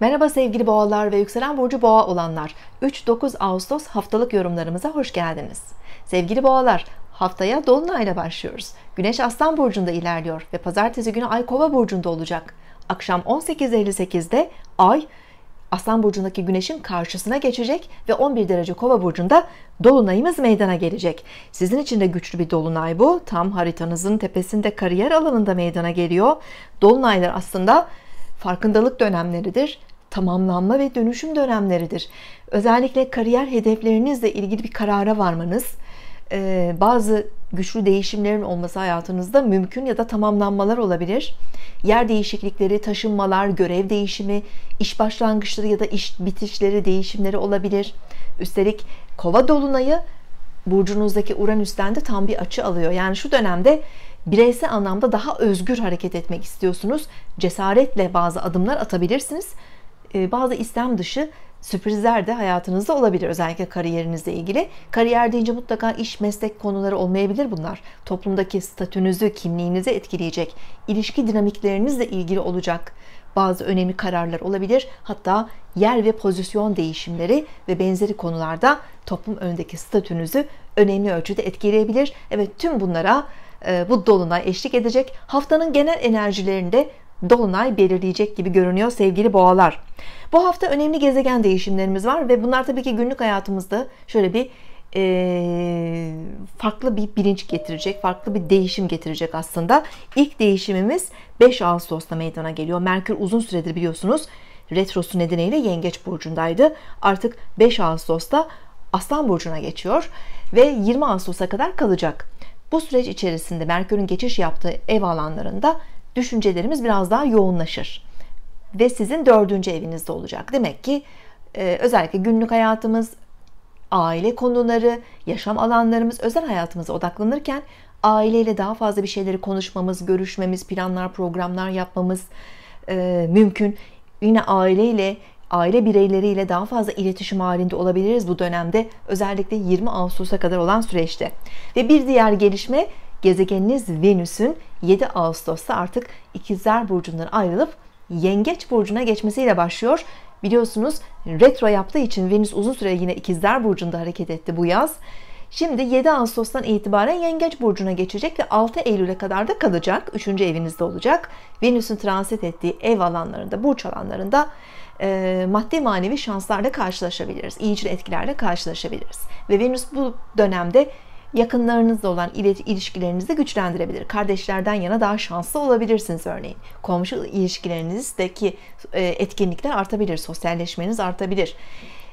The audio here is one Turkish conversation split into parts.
Merhaba sevgili boğalar ve yükselen burcu boğa olanlar. 3-9 Ağustos haftalık yorumlarımıza hoş geldiniz. Sevgili boğalar, haftaya dolunayla başlıyoruz. Güneş Aslan burcunda ilerliyor ve pazartesi günü Ay Kova burcunda olacak. Akşam 18.58'de Ay Aslan burcundaki güneşin karşısına geçecek ve 11 derece kova burcunda dolunayımız meydana gelecek. Sizin için de güçlü bir dolunay bu. Tam haritanızın tepesinde kariyer alanında meydana geliyor. Dolunaylar aslında farkındalık dönemleridir, tamamlanma ve dönüşüm dönemleridir. Özellikle kariyer hedeflerinizle ilgili bir karara varmanız, e, bazı güçlü değişimlerin olması hayatınızda mümkün ya da tamamlanmalar olabilir. Yer değişiklikleri, taşınmalar, görev değişimi, iş başlangıçları ya da iş bitişleri, değişimleri olabilir. Üstelik kova dolunayı burcunuzdaki Uranüs'ten de tam bir açı alıyor. Yani şu dönemde bireysel anlamda daha özgür hareket etmek istiyorsunuz. Cesaretle bazı adımlar atabilirsiniz. Ee, bazı istem dışı sürprizler de hayatınızda olabilir özellikle kariyerinizle ilgili. Kariyer deyince mutlaka iş, meslek konuları olmayabilir bunlar. Toplumdaki statünüzü, kimliğinizi etkileyecek, ilişki dinamiklerinizle ilgili olacak bazı önemli kararlar olabilir. Hatta yer ve pozisyon değişimleri ve benzeri konularda toplum önündeki statünüzü önemli ölçüde etkileyebilir. Evet tüm bunlara e, bu dolunay eşlik edecek. Haftanın genel enerjilerinde dolunay belirleyecek gibi görünüyor sevgili boğalar. Bu hafta önemli gezegen değişimlerimiz var ve bunlar tabii ki günlük hayatımızda şöyle bir e, farklı bir bilinç getirecek, farklı bir değişim getirecek aslında. İlk değişimimiz 5 Ağustos'ta meydana geliyor. Merkür uzun süredir biliyorsunuz retrosu nedeniyle Yengeç Burcu'ndaydı. Artık 5 Ağustos'ta Aslan Burcu'na geçiyor ve 20 Ağustos'a kadar kalacak. Bu süreç içerisinde Merkür'ün geçiş yaptığı ev alanlarında düşüncelerimiz biraz daha yoğunlaşır. Ve sizin dördüncü evinizde olacak. Demek ki e, özellikle günlük hayatımız, aile konuları, yaşam alanlarımız, özel hayatımıza odaklanırken aileyle daha fazla bir şeyleri konuşmamız, görüşmemiz, planlar, programlar yapmamız e, mümkün. Yine aileyle aile bireyleriyle daha fazla iletişim halinde olabiliriz bu dönemde özellikle 20 Ağustos'a kadar olan süreçte. Ve bir diğer gelişme gezegeniniz Venüs'ün 7 Ağustos'ta artık ikizler Burcu'ndan ayrılıp Yengeç Burcu'na geçmesiyle başlıyor. Biliyorsunuz retro yaptığı için Venüs uzun süre yine ikizler Burcu'nda hareket etti bu yaz. Şimdi 7 Ağustos'tan itibaren Yengeç Burcu'na geçecek ve 6 Eylül'e kadar da kalacak. 3. evinizde olacak. Venüs'ün transit ettiği ev alanlarında, burç alanlarında e, maddi manevi şanslarla karşılaşabiliriz. İyicil etkilerle karşılaşabiliriz. Ve Venüs bu dönemde yakınlarınızla olan ilişkilerinizi güçlendirebilir. Kardeşlerden yana daha şanslı olabilirsiniz örneğin. Komşu ilişkilerinizdeki e, etkinlikler artabilir, sosyalleşmeniz artabilir.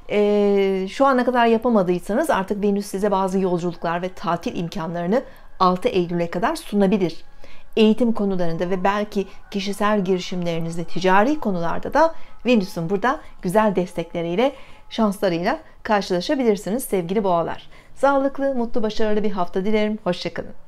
E, şu ana kadar yapamadıysanız artık Venüs size bazı yolculuklar ve tatil imkanlarını 6 Eylül'e kadar sunabilir eğitim konularında ve belki kişisel girişimlerinizde, ticari konularda da Venüs'ün burada güzel destekleriyle, şanslarıyla karşılaşabilirsiniz sevgili boğalar. Sağlıklı, mutlu, başarılı bir hafta dilerim. Hoşçakalın.